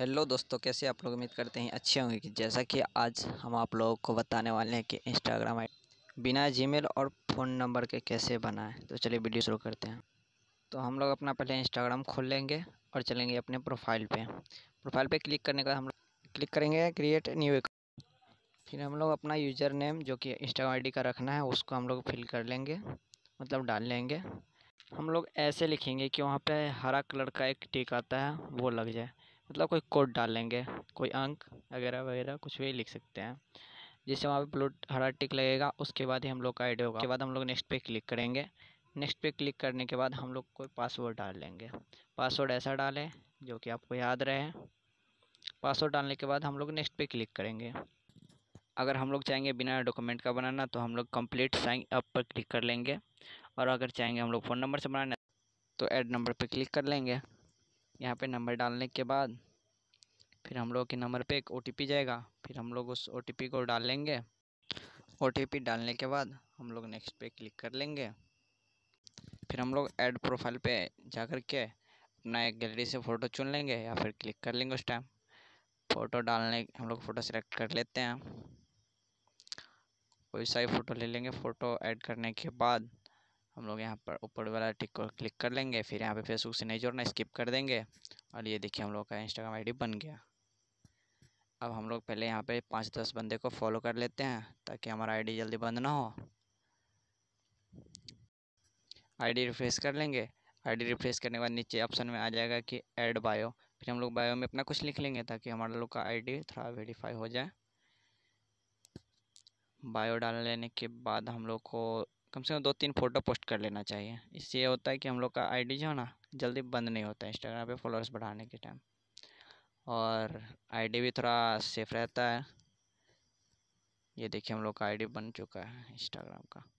hello दोस्तों कैसे आप लोग उम्मीद करते हैं अच्छे होंगे कि जैसा कि आज हम आप लोगों को बताने वाले हैं कि इंस्टाग्राम आई बिना जीमेल और फ़ोन नंबर के कैसे बनाएं तो चलिए वीडियो शुरू करते हैं तो हम लोग अपना पहले इंस्टाग्राम खोल लेंगे और चलेंगे अपने प्रोफाइल पे प्रोफाइल पे क्लिक करने का हम लोग क्लिक करेंगे क्रिएट न्यू अकाउंट फिर हम लोग अपना यूज़र नेम जो कि इंस्टाग्राम आई का रखना है उसको हम लोग फिल कर लेंगे मतलब डाल लेंगे हम लोग ऐसे लिखेंगे कि वहाँ पर हरा कलर का एक टिक आता है वो लग जाए मतलब कोई कोड डाल लेंगे कोई अंक वगैरह वगैरह कुछ भी लिख सकते हैं जिससे वहाँ पे ब्लू हरा टिक लगेगा उसके बाद ही हम लोग का ऐड होगा उसके बाद हम लोग नेक्स्ट पे क्लिक करेंगे नेक्स्ट पे क्लिक करने के बाद हम लोग कोई पासवर्ड डाल लेंगे पासवर्ड ऐसा डालें जो कि आपको याद रहे पासवर्ड डालने के बाद हम लोग नेक्स्ट पे क्लिक करेंगे अगर हम लोग चाहेंगे बिना डॉक्यूमेंट का बनाना तो हम लोग कंप्लीट साइन अप पर क्लिक कर लेंगे और अगर चाहेंगे हम लोग फ़ोन नंबर से बनाना तो ऐड नंबर पर क्लिक कर लेंगे यहाँ पे नंबर डालने के बाद फिर हम लोग के नंबर पे एक ओ जाएगा फिर हम लोग उस ओ को डाल लेंगे ओ डालने के बाद हम लोग नेक्स्ट पे क्लिक कर लेंगे फिर हम लोग ऐड प्रोफाइल पे जा कर के अपना एक गैलरी से फ़ोटो चुन लेंगे या फिर क्लिक कर लेंगे उस टाइम फ़ोटो डालने हम लोग फ़ोटो सेलेक्ट कर लेते हैं कोई सा फ़ोटो ले लेंगे फ़ोटो ऐड करने के बाद हम लोग यहाँ पर ऊपर वाला टिक को क्लिक कर लेंगे फिर यहाँ पे फेसबुक से नहीं जोड़ना स्किप कर देंगे और ये देखिए हम लोग का इंस्टाग्राम आईडी बन गया अब हम लोग पहले यहाँ पे पाँच दस बंदे को फॉलो कर लेते हैं ताकि हमारा आईडी जल्दी बंद ना हो आईडी रिफ्रेश कर लेंगे आईडी रिफ्रेश करने के बाद नीचे ऑप्शन में आ जाएगा कि एड बायो फिर हम लोग बायो में अपना कुछ लिख लेंगे ताकि हमारे लोग का आई थोड़ा वेरीफाई हो जाए बायो डाल लेने के बाद हम लोग को कम से कम दो तीन फ़ोटो पोस्ट कर लेना चाहिए इससे ये होता है कि हम लोग का आईडी जो है ना जल्दी बंद नहीं होता है इंस्टाग्राम पे फॉलोअर्स बढ़ाने के टाइम और आईडी भी थोड़ा सेफ रहता है ये देखिए हम लोग का आईडी बन चुका है इंस्टाग्राम का